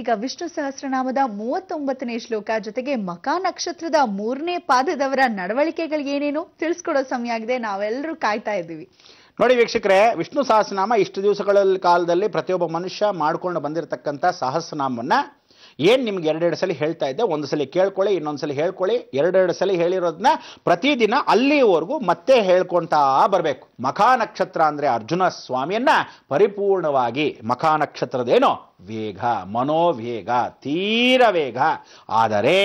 ಈಗ ವಿಷ್ಣು ಸಹಸ್ರನಾಮದ ಮೂವತ್ತೊಂಬತ್ತನೇ ಶ್ಲೋಕ ಜೊತೆಗೆ ಮಕಾ ನಕ್ಷತ್ರದ ಮೂರನೇ ಪಾದದವರ ನಡವಳಿಕೆಗಳು ಏನೇನು ತಿಳಿಸ್ಕೊಡೋ ಸಮಯ ಆಗಿದೆ ನಾವೆಲ್ಲರೂ ಕಾಯ್ತಾ ಇದ್ದೀವಿ ನೋಡಿ ವೀಕ್ಷಕರೇ ವಿಷ್ಣು ಸಹಸ್ರನಾಮ ಇಷ್ಟು ದಿವಸಗಳ ಕಾಲದಲ್ಲಿ ಪ್ರತಿಯೊಬ್ಬ ಮನುಷ್ಯ ಮಾಡ್ಕೊಂಡು ಬಂದಿರತಕ್ಕಂಥ ಸಹಸ್ರನಾಮವನ್ನ ಏನು ನಿಮ್ಗೆ ಎರಡೆರಡು ಸಲ ಹೇಳ್ತಾ ಇದ್ದೆ ಒಂದು ಸಲ ಕೇಳ್ಕೊಳ್ಳಿ ಇನ್ನೊಂದು ಸಲ ಹೇಳ್ಕೊಳ್ಳಿ ಎರಡೆರಡು ಸಲ ಹೇಳಿರೋದನ್ನ ಪ್ರತಿದಿನ ಅಲ್ಲಿವರೆಗೂ ಮತ್ತೆ ಹೇಳ್ಕೊತಾ ಬರಬೇಕು ಮಖಾ ನಕ್ಷತ್ರ ಅಂದರೆ ಅರ್ಜುನ ಸ್ವಾಮಿಯನ್ನ ಪರಿಪೂರ್ಣವಾಗಿ ಮಖಾ ನಕ್ಷತ್ರದೇನೋ ವೇಗ ಮನೋವೇಗ ತೀರ ವೇಗ ಆದರೆ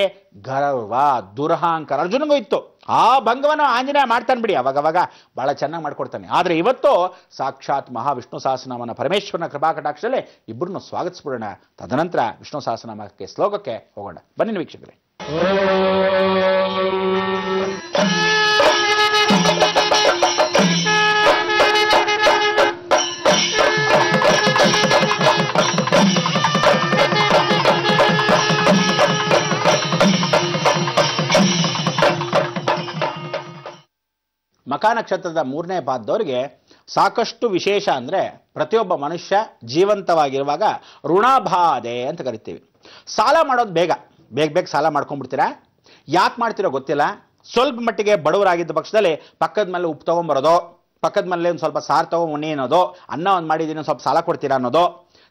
ಗರ್ವ ದುರಹಾಂಕಾರ ಅರ್ಜುನಗೂ ಇತ್ತು ಆ ಭಂಗವನ್ನು ಆಂಜನೇಯ ಮಾಡ್ತಾನೆ ಬಿಡಿ ಅವಾಗ ಅವಾಗ ಬಹಳ ಚೆನ್ನಾಗಿ ಮಾಡ್ಕೊಡ್ತಾನೆ ಆದರೆ ಇವತ್ತು ಸಾಕ್ಷಾತ್ ಮಹಾ ವಿಷ್ಣು ಸಹಸ್ರನಾಮನ ಪರಮೇಶ್ವರನ ಕೃಪಾಕಟಾಕ್ಷದಲ್ಲಿ ಇಬ್ಬರನ್ನು ಸ್ವಾಗತಿಸ್ಬಿಡೋಣ ತದನಂತರ ವಿಷ್ಣು ಸಹಸ್ರನಾಮಕ್ಕೆ ಶ್ಲೋಕಕ್ಕೆ ಹೋಗೋಣ ಬನ್ನಿ ವೀಕ್ಷಕರೇ ಮಕ ನಕ್ಷತ್ರದ ಮೂರನೇ ಪಾದದವ್ರಿಗೆ ಸಾಕಷ್ಟು ವಿಶೇಷ ಅಂದರೆ ಪ್ರತಿಯೊಬ್ಬ ಮನುಷ್ಯ ಜೀವಂತವಾಗಿರುವಾಗ ಋಣಬಾಧೆ ಅಂತ ಕರಿತೀವಿ ಸಾಲ ಮಾಡೋದು ಬೇಗ ಬೇಗ ಬೇಗ ಸಾಲ ಮಾಡ್ಕೊಂಡ್ಬಿಡ್ತೀರಾ ಯಾಕೆ ಮಾಡ್ತಿರೋ ಗೊತ್ತಿಲ್ಲ ಸ್ವಲ್ಪ ಮಟ್ಟಿಗೆ ಬಡವರಾಗಿದ್ದ ಪಕ್ಷದಲ್ಲಿ ಪಕ್ಕದ ಮೇಲೆ ಉಪ್ಪು ತೊಗೊಂಬರೋದು ಪಕ್ಕದ ಮೇಲೆ ಒಂದು ಸ್ವಲ್ಪ ಸಾರು ತೊಗೊಂಡು ಉಣ್ಣಿ ಅನ್ನೋದು ಅನ್ನ ಒಂದು ಮಾಡಿದ್ದೀನಿ ಸ್ವಲ್ಪ ಸಾಲ ಕೊಡ್ತೀರಾ ಅನ್ನೋದು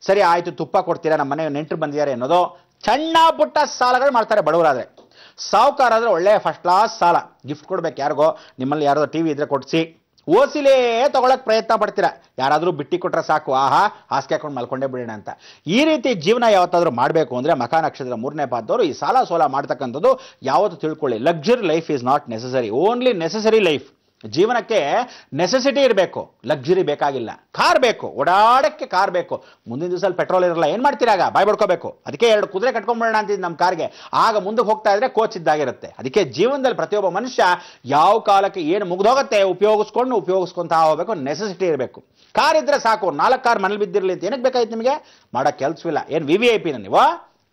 ಸರಿ ಆಯಿತು ತುಪ್ಪ ಕೊಡ್ತೀರಾ ನಮ್ಮ ಮನೆ ನೆಂಟರು ಬಂದಿದ್ದಾರೆ ಅನ್ನೋದು ಸಣ್ಣ ಪುಟ್ಟ ಸಾಲಗಳು ಮಾಡ್ತಾರೆ ಬಡವರಾದರೆ ಸಾವುಕಾರ ಆದರೆ ಒಳ್ಳೆಯ ಫಸ್ಟ್ ಕ್ಲಾಸ್ ಸಾಲ ಗಿಫ್ಟ್ ಕೊಡ್ಬೇಕು ಯಾರಿಗೋ ನಿಮ್ಮಲ್ಲಿ ಯಾರೋ ಟಿ ವಿ ಇದ್ರೆ ಕೊಡಿಸಿ ಓಸಿಲೇ ತೊಗೊಳಕ್ಕೆ ಪ್ರಯತ್ನ ಪಡ್ತೀರಾ ಯಾರಾದರೂ ಬಿಟ್ಟಿ ಕೊಟ್ಟರೆ ಸಾಕು ಆಹಾ ಹಾಸಿಗೆ ಹಾಕೊಂಡು ಮಲ್ಕೊಂಡೇ ಬಿಡೋಣ ಅಂತ ಈ ರೀತಿ ಜೀವನ ಯಾವತ್ತಾದರೂ ಮಾಡಬೇಕು ಅಂದರೆ ಮಖ ನಕ್ಷತ್ರ ಮೂರನೇ ಪಾದವರು ಈ ಸಾಲ ಸೋಲ ಮಾಡ್ತಕ್ಕಂಥದ್ದು ಯಾವತ್ತು ತಿಳ್ಕೊಳ್ಳಿ luxury life is not necessary only necessary life ಜೀವನಕ್ಕೆ ನೆಸೆಸಿಟಿ ಇರಬೇಕು ಲಕ್ಸುರಿ ಬೇಕಾಗಿಲ್ಲ ಕಾರ್ ಬೇಕು ಓಡಾಡೋಕ್ಕೆ ಕಾರ್ ಬೇಕು ಮುಂದಿನ ದಿವಸ ಪೆಟ್ರೋಲ್ ಇರಲ್ಲ ಏನು ಮಾಡ್ತೀರಾಗ ಬಾಯ್ ಬಡ್ಕೋಬೇಕು ಅದಕ್ಕೆ ಎರಡು ಕುದುರೆ ಕಟ್ಕೊಂಡ್ಬಿಡೋಣ ಅಂತಿದ್ದು ನಮ್ಮ ಕಾರ್ಗೆ ಆಗ ಮುಂದಕ್ಕೆ ಹೋಗ್ತಾ ಇದ್ರೆ ಕೋಚ್ ಇದ್ದಾಗಿರುತ್ತೆ ಅದಕ್ಕೆ ಜೀವನದಲ್ಲಿ ಪ್ರತಿಯೊಬ್ಬ ಮನುಷ್ಯ ಯಾವ ಕಾಲಕ್ಕೆ ಏನು ಮುಗ್ದೋಗುತ್ತೆ ಉಪಯೋಗಿಸ್ಕೊಂಡು ಉಪಯೋಗಿಸ್ಕೊಂತ ಹೋಗಬೇಕು ನೆಸೆಸಿಟಿ ಇರಬೇಕು ಕಾರ್ ಇದ್ರೆ ಸಾಕು ನಾಲ್ಕು ಕಾರ್ ಮನೇಲಿ ಬಿದ್ದಿರಲಿ ಅಂತ ಏನಕ್ಕೆ ಬೇಕಾಯ್ತು ನಿಮಗೆ ಮಾಡೋ ಕೆಲಸವಿಲ್ಲ ಏನು ವಿ ವಿ ಐ ಪಿನ ನೀವು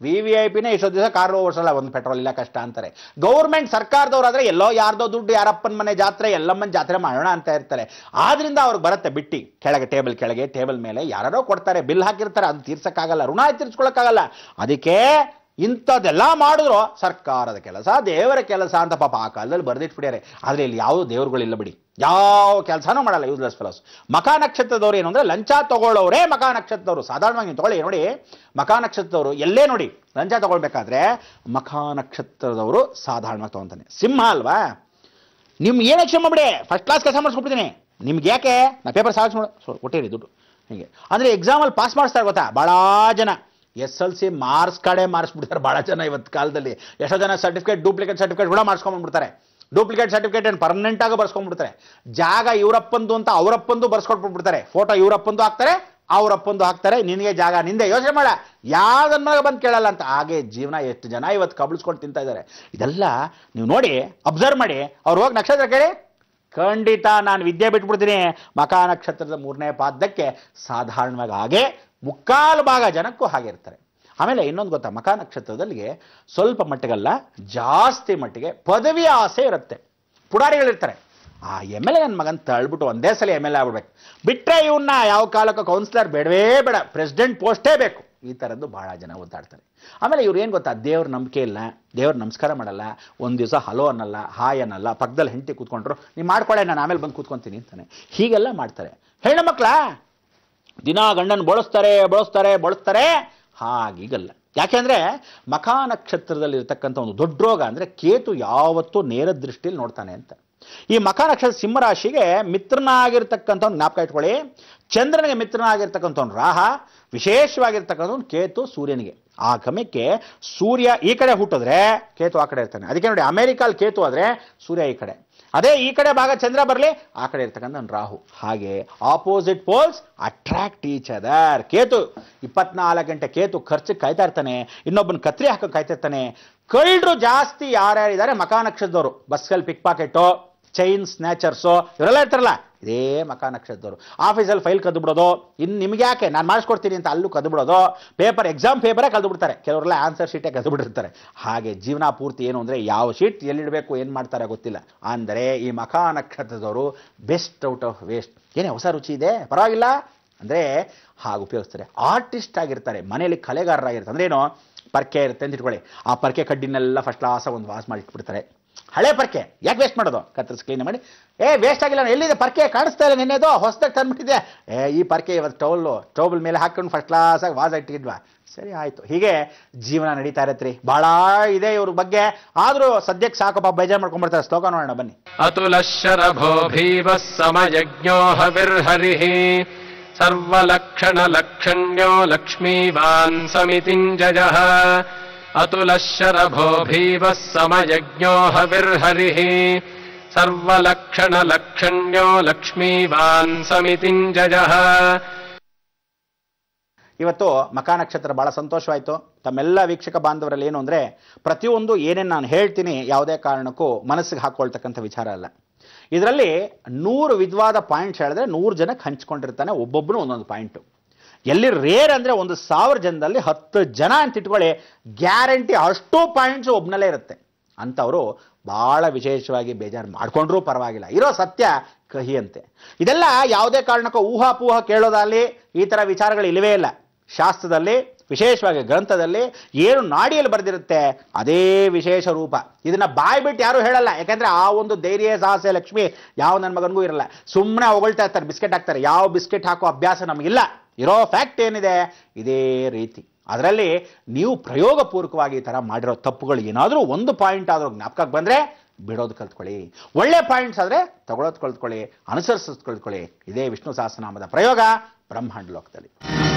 ವಿ ವಿ ಐ ಪಿನೇ ಇಷ್ಟೊಂದು ದಿವಸ ಕಾರ್ ಓಡಿಸಲ್ಲ ಒಂದು ಪೆಟ್ರೋಲ್ ಇಲ್ಲ ಕಷ್ಟ ಅಂತಾರೆ ಗೌರ್ಮೆಂಟ್ ಸರ್ಕಾರದವರಾದರೆ ಎಲ್ಲೋ ಯಾರ್ದೋ ದುಡ್ಡು ಯಾರಪ್ಪನ ಮನೆ ಜಾತ್ರೆ ಎಲ್ಲಮ್ಮನ ಜಾತ್ರೆ ಮಾಡೋಣ ಅಂತ ಇರ್ತಾರೆ ಆದ್ರಿಂದ ಅವ್ರಿಗೆ ಬರುತ್ತೆ ಬಿಟ್ಟಿ ಕೆಳಗೆ ಟೇಬಲ್ ಕೆಳಗೆ ಟೇಬಲ್ ಮೇಲೆ ಯಾರೋ ಕೊಡ್ತಾರೆ ಬಿಲ್ ಹಾಕಿರ್ತಾರೆ ಅದು ತೀರ್ಸೋಕ್ಕಾಗಲ್ಲ ಋಣ ತೀರ್ಸ್ಕೊಳಕ್ಕಾಗಲ್ಲ ಅದಕ್ಕೆ ಇಂಥದ್ದೆಲ್ಲ ಮಾಡಿದ್ರು ಸರ್ಕಾರದ ಕೆಲಸ ದೇವರ ಕೆಲಸ ಅಂತ ಪಾಪ ಆ ಕಾಲದಲ್ಲಿ ಬರೆದಿಟ್ಬಿಡ್ಯಾರೆ ಆದರೆ ಇಲ್ಲಿ ಯಾವುದೂ ದೇವರುಗಳಿಲ್ಲ ಬಿಡಿ ಯಾವ ಕೆಲಸನೂ ಮಾಡಲ್ಲ ಯೂಸ್ಲೆಸ್ ಫೆಲೋಸ್ ಮಕ ನಕ್ಷತ್ರದವರು ಏನು ಅಂದರೆ ಲಂಚ ತಗೊಳ್ಳೋರೇ ಮಕಾ ನಕ್ಷತ್ರದವರು ಸಾಧಾರಣವಾಗಿ ತಗೊಳ್ಳಿ ನೋಡಿ ಮಕಾ ನಕ್ಷತ್ರದವರು ಎಲ್ಲೇ ನೋಡಿ ಲಂಚ ತಗೊಳ್ಬೇಕಾದ್ರೆ ಮಕ ನಕ್ಷತ್ರದವರು ಸಾಧಾರಣವಾಗಿ ತೊಗೊತಾನೆ ಸಿಂಹ ಅಲ್ವಾ ನಿಮ್ಗೆ ಏನು ಕ್ಷಮ ಬಿಡಿ ಫಸ್ಟ್ ಕ್ಲಾಸ್ ಕೆಲಸ ಮಾಡಿಸ್ಕೊಬಿಡ್ತೀನಿ ನಿಮ್ಗೆ ಯಾಕೆ ನಾ ಪೇಪರ್ ಸಾಗಿಸ್ ಕೊಟ್ಟಿರಿ ದುಡ್ಡು ಹೀಗೆ ಅಂದರೆ ಎಕ್ಸಾಮಲ್ಲಿ ಪಾಸ್ ಮಾಡಿಸ್ತಾರೆ ಗೊತ್ತಾ ಭಾಳ ಜನ ಎಸ್ ಎಲ್ ಸಿ ಮಾರ್ಕ್ಸ್ ಕಡೆ ಮಾರಿಸ್ಬಿಡ್ತಾರೆ ಭಾಳ ಜನ ಇವತ್ತು ಕಾಲದಲ್ಲಿ ಎಷ್ಟೋ ಜನ ಸರ್ಟಿಫಿಕೇಟ್ ಡೂಪ್ಲಿಕೇಟ್ ಸರ್ಟಿಫಿಕೇಟ್ ಕೂಡ ಮಾಡಿಸ್ಕೊಂಡ್ಬಿಡ್ತಾರೆ ಡೂಪ್ಲಿಕೇಟ್ ಸರ್ಟಿಫಿಕೇಟ್ ಪರ್ಮನೆಂಟ್ ಆಗಿ ಬರ್ಸ್ಕೊಂಡ್ಬಿಡ್ತಾರೆ ಜಾಗ ಇವರಪ್ಪಂದು ಅಂತ ಅವರಪ್ಪಂದು ಬಿಡ್ತಾರೆ ಫೋಟೋ ಇವರಪ್ಪಂದು ಹಾಕ್ತಾರೆ ಅವರಪ್ಪಂದು ಹಾಕ್ತಾರೆ ನಿನಗೆ ಜಾಗ ನಿಂದೆ ಯೋಚನೆ ಮಾಡ ಯಾವ್ದನ್ನ ಬಂದು ಕೇಳಲ್ಲ ಅಂತ ಹಾಗೆ ಜೀವನ ಎಷ್ಟು ಜನ ಇವತ್ತು ಕಬಳಿಸ್ಕೊಂಡು ತಿಂತಾ ಇದ್ದಾರೆ ಇದೆಲ್ಲ ನೀವು ನೋಡಿ ಅಬ್ಸರ್ವ್ ಮಾಡಿ ಅವ್ರು ಹೋಗಿ ನಕ್ಷತ್ರ ಕೇಳಿ ಖಂಡಿತ ನಾನು ವಿದ್ಯೆ ಬಿಟ್ಬಿಡ್ತೀನಿ ಮಕ ನಕ್ಷತ್ರದ ಮೂರನೇ ಪಾದಕ್ಕೆ ಸಾಧಾರಣವಾಗಿ ಹಾಗೆ ಮುಕ್ಕಾಲು ಭಾಗ ಜನಕ್ಕೂ ಹಾಗೆ ಇರ್ತಾರೆ ಆಮೇಲೆ ಇನ್ನೊಂದು ಗೊತ್ತಾ ಮಖ ನಕ್ಷತ್ರದಲ್ಲಿ ಸ್ವಲ್ಪ ಮಟ್ಟಿಗಲ್ಲ ಜಾಸ್ತಿ ಮಟ್ಟಿಗೆ ಪದವಿ ಆಸೆ ಇರುತ್ತೆ ಪುಡಾರಿಗಳಿರ್ತಾರೆ ಆ ಎಮ್ ಎಲ್ ಎ ನನ್ನ ಮಗನ ತಳ್ಬಿಟ್ಟು ಒಂದೇ ಸಲ ಎಮ್ ಎಲ್ ಎ ಆಗ್ಬಿಡ್ಬೇಕು ಬಿಟ್ಟರೆ ಇವನ್ನ ಯಾವ ಕಾಲಕ್ಕೆ ಕೌನ್ಸಿಲರ್ ಬೇಡವೇ ಬೇಡ ಪ್ರೆಸಿಡೆಂಟ್ ಪೋಸ್ಟೇ ಬೇಕು ಈ ಥರದ್ದು ಭಾಳ ಜನ ಓದಾಡ್ತಾರೆ ಆಮೇಲೆ ಇವ್ರು ಏನು ಗೊತ್ತಾ ದೇವ್ರ ನಂಬಿಕೆ ಇಲ್ಲ ದೇವ್ರ ನಮಸ್ಕಾರ ಮಾಡಲ್ಲ ಒಂದು ದಿವಸ ಹಲೋ ಅನ್ನಲ್ಲ ಹಾಯ್ ಅನ್ನಲ್ಲ ಪಕ್ಕದಲ್ಲಿ ಹೆಂಡತಿ ಕೂತ್ಕೊಂಡ್ರು ನೀವು ಮಾಡ್ಕೊಳ್ಳೆ ನಾನು ಆಮೇಲೆ ಬಂದು ಕೂತ್ಕೊತೀನಿ ಅಂತಾನೆ ಹೀಗೆಲ್ಲ ಮಾಡ್ತಾರೆ ಹೆಣ್ಣು ಮಕ್ಕಳ ದಿನ ಗಂಡನ ಬಳಸ್ತಾರೆ ಬಳಸ್ತಾರೆ ಬಳಸ್ತಾರೆ ಹಾಗೀಗಲ್ಲ ಯಾಕೆಂದರೆ ಮಖಾ ನಕ್ಷತ್ರದಲ್ಲಿರ್ತಕ್ಕಂಥ ಒಂದು ದೊಡ್ಡ ರೋಗ ಅಂದರೆ ಕೇತು ಯಾವತ್ತೂ ನೇರ ದೃಷ್ಟಿಯಲ್ಲಿ ನೋಡ್ತಾನೆ ಅಂತ ಈ ಮಖ ನಕ್ಷತ್ರ ಸಿಂಹರಾಶಿಗೆ ಒಂದು ಜ್ಞಾಪಕ ಇಟ್ಕೊಳ್ಳಿ ಚಂದ್ರನಿಗೆ ಒಂದು ರಾಹ ಒಂದು ಕೇತು ಸೂರ್ಯನಿಗೆ ಆ ಕ್ರಮಕ್ಕೆ ಸೂರ್ಯ ಈ ಕಡೆ ಹುಟ್ಟಿದ್ರೆ ಕೇತು ಆ ಕಡೆ ಇರ್ತಾನೆ ಅದಕ್ಕೆ ನೋಡಿ ಅಮೆರಿಕಾಲ್ ಕೇತು ಆದರೆ ಸೂರ್ಯ ಈ ಕಡೆ ಅದೇ ಈ ಕಡೆ ಭಾಗ ಚಂದ್ರ ಬರಲಿ ಆ ಕಡೆ ಇರ್ತಕ್ಕಂಥ ರಾಹು ಹಾಗೆ opposite poles attract each other Ketu ಇಪ್ಪತ್ನಾಲ್ಕು ಗಂಟೆ ಕೇತು ಖರ್ಚು ಕಾಯ್ತಾ ಇರ್ತಾನೆ ಇನ್ನೊಬ್ಬನ ಕತ್ರಿ ಹಾಕೋ ಕಾಯ್ತಿರ್ತಾನೆ ಕಳ್ಳರು ಜಾಸ್ತಿ ಯಾರ್ಯಾರಿದ್ದಾರೆ ಮಕಾನಕ್ಷದವರು ಬಸ್ಗಲ್ಲಿ ಪಿಕ್ ಪಾಕೆಟು ಚೈನ್ ಸ್ನ್ಯಾಚರ್ಸು ಇವರೆಲ್ಲ ಇರ್ತಾರಲ್ಲ ಇದೇ ಮಕ ನಕ್ಷತ್ರದವರು ಆಫೀಸಲ್ಲಿ ಫೈಲ್ ಕದ್ದು ಇನ್ನು ನಿಮ್ಗೆ ಯಾಕೆ ನಾನು ಮಾಡಿಸ್ಕೊಡ್ತೀನಿ ಅಂತ ಅಲ್ಲೂ ಕದ್ದು ಬಿಡೋದು ಪೇಪರ್ ಎಕ್ಸಾಮ್ ಪೇಪರೇ ಕದ್ದು ಕೆಲವರೆಲ್ಲ ಆನ್ಸರ್ ಶೀಟೇ ಕದ್ದು ಹಾಗೆ ಜೀವನ ಪೂರ್ತಿ ಏನು ಅಂದರೆ ಯಾವ ಶೀಟ್ ಎಲ್ಲಿಡಬೇಕು ಏನು ಮಾಡ್ತಾರೆ ಗೊತ್ತಿಲ್ಲ ಅಂದರೆ ಈ ಮಕ ನಕ್ಷತ್ರದವರು ಬೆಸ್ಟ್ ಔಟ್ ಆಫ್ ವೇಸ್ಟ್ ಏನೇ ಹೊಸ ರುಚಿ ಇದೆ ಪರವಾಗಿಲ್ಲ ಅಂದರೆ ಹಾಗೆ ಉಪಯೋಗಿಸ್ತಾರೆ ಆರ್ಟಿಸ್ಟ್ ಆಗಿರ್ತಾರೆ ಮನೆಯಲ್ಲಿ ಕಲೆಗಾರರಾಗಿರ್ತಾರೆ ಅಂದ್ರೆ ಏನು ಪರ್ಕೆ ಇರುತ್ತೆ ಅಂತ ಇಟ್ಕೊಳ್ಳಿ ಆ ಪರ್ಕೆ ಕಡ್ಡಿನೆಲ್ಲ ಫಸ್ಟ್ ಲಾಸ್ ಒಂದು ವಾಸ್ ಮಾಡಿಟ್ಬಿಡ್ತಾರೆ ಹಳೆ ಪರ್ಕೆ ಯಾಕೆ ವೇಸ್ಟ್ ಮಾಡೋದು ಕತ್ತರಿಸಿ ಕ್ಲೀನ್ ಮಾಡಿ ಏ ವೇಸ್ಟ್ ಆಗಿಲ್ಲ ಎಲ್ಲಿದೆ ಪರ್ಕೆ ಕಾಣಿಸ್ತಾ ಇಲ್ಲ ನಿನ್ನೆದು ಹೊಸದಾಗಿ ತಂದ್ಬಿಟ್ಟಿದೆ ಏ ಈ ಪರ್ಕೆ ಇವತ್ತು ಟೌಲು ಟೌಬಲ್ ಮೇಲೆ ಹಾಕೊಂಡು ಫಸ್ಟ್ ಕ್ಲಾಸ್ ಆಗಿ ವಾಸ ಇಟ್ಟಿದ್ವಾ ಸರಿ ಆಯಿತು ಹೀಗೆ ಜೀವನ ನಡೀತಾ ಇರತ್ರಿ ಬಹಳ ಇದೆ ಇವ್ರ ಬಗ್ಗೆ ಆದರೂ ಸದ್ಯಕ್ಕೆ ಸಾಕಪ್ಪ ಬೇಜಾರು ಮಾಡ್ಕೊಂಡ್ಬಿಡ್ತಾರೆ ಶ್ಲೋಕ ನೋಡೋಣ ಬನ್ನಿ ಅತುಲ ಶರಭೋ ಭೀವ ಸಮಯಜ್ಞೋ ಸರ್ವಲಕ್ಷಣ ಲಕ್ಷಣ್ಯೋ ಲಕ್ಷ್ಮೀವಾನ್ ಸಮಿತಿಂಜಯ अतुलः शरभो भीवः समयज्ञो हविर्हरिः ಸರ್ವಲಕ್ಷಣಲಕ್ಷಣ್ಯೋ ಲಕ್ಷ್ಮೀವಾನ್ ಸಮಿತಿಂಜಯ ಇವತ್ತು ಮಕಾನಕ್ಷತ್ರ ನಕ್ಷತ್ರ ಭಾಳ ಸಂತೋಷವಾಯಿತು ತಮ್ಮೆಲ್ಲ ವೀಕ್ಷಕ ಬಾಂಧವರಲ್ಲಿ ಏನು ಅಂದರೆ ಪ್ರತಿಯೊಂದು ಏನೇನು ನಾನು ಹೇಳ್ತೀನಿ ಯಾವುದೇ ಕಾರಣಕ್ಕೂ ಮನಸ್ಸಿಗೆ ಹಾಕ್ಕೊಳ್ತಕ್ಕಂಥ ವಿಚಾರ ಅಲ್ಲ ಇದರಲ್ಲಿ ನೂರು ವಿಧವಾದ ಪಾಯಿಂಟ್ಸ್ ಹೇಳಿದ್ರೆ ನೂರು ಜನಕ್ಕೆ ಹಂಚ್ಕೊಂಡಿರ್ತಾನೆ ಒಬ್ಬೊಬ್ಬನು ಒಂದೊಂದು ಪಾಯಿಂಟು ಎಲ್ಲಿ ರೇರ್ ಅಂದರೆ ಒಂದು ಸಾವಿರ ಜನದಲ್ಲಿ ಹತ್ತು ಜನ ಅಂತ ಇಟ್ಕೊಳ್ಳಿ ಗ್ಯಾರಂಟಿ ಅಷ್ಟು ಪಾಯಿಂಟ್ಸು ಒಬ್ಬನಲ್ಲೇ ಇರುತ್ತೆ ಅಂಥವರು ಭಾಳ ವಿಶೇಷವಾಗಿ ಬೇಜಾರು ಮಾಡಿಕೊಂಡ್ರೂ ಪರವಾಗಿಲ್ಲ ಇರೋ ಸತ್ಯ ಕಹಿಯಂತೆ ಇದೆಲ್ಲ ಯಾವುದೇ ಕಾರಣಕ್ಕೂ ಊಹಾಪೂಹ ಕೇಳೋದಾಗಲಿ ಈ ಥರ ವಿಚಾರಗಳು ಇಲ್ಲವೇ ಇಲ್ಲ ಶಾಸ್ತ್ರದಲ್ಲಿ ವಿಶೇಷವಾಗಿ ಗ್ರಂಥದಲ್ಲಿ ಏನು ನಾಡಿಯಲ್ಲಿ ಬರೆದಿರುತ್ತೆ ಅದೇ ವಿಶೇಷ ರೂಪ ಇದನ್ನು ಬಾಯಿ ಯಾರೂ ಹೇಳಲ್ಲ ಯಾಕೆಂದರೆ ಆ ಒಂದು ಧೈರ್ಯ ಸಾಹಸ ಲಕ್ಷ್ಮಿ ಯಾವ ನನ್ನ ಮಗನಿಗೂ ಇರಲ್ಲ ಸುಮ್ಮನೆ ಹೊಗಳ್ತಾ ಇರ್ತಾರೆ ಬಿಸ್ಕೆಟ್ ಹಾಕ್ತಾರೆ ಯಾವ ಬಿಸ್ಕೆಟ್ ಹಾಕೋ ಅಭ್ಯಾಸ ನಮಗಿಲ್ಲ ಇರೋ ಫ್ಯಾಕ್ಟ್ ಏನಿದೆ ಇದೇ ರೀತಿ ಅದರಲ್ಲಿ ನೀವು ಪ್ರಯೋಗಪೂರ್ವಕವಾಗಿ ಈ ಥರ ಮಾಡಿರೋ ತಪ್ಪುಗಳು ಏನಾದರೂ ಒಂದು ಪಾಯಿಂಟ್ ಆದರೂ ಜ್ಞಾಪಕಕ್ಕೆ ಬಂದರೆ ಬಿಡೋದು ಕಲ್ತ್ಕೊಳ್ಳಿ ಒಳ್ಳೆ ಪಾಯಿಂಟ್ಸ್ ಆದರೆ ತಗೊಳ್ಳೋದು ಕಲ್ತ್ಕೊಳ್ಳಿ ಅನುಸರಿಸೋದು ಕಲ್ತ್ಕೊಳ್ಳಿ ಇದೇ ವಿಷ್ಣು ಸಹಸ್ರನಾಮದ ಪ್ರಯೋಗ ಬ್ರಹ್ಮಾಂಡ ಲೋಕದಲ್ಲಿ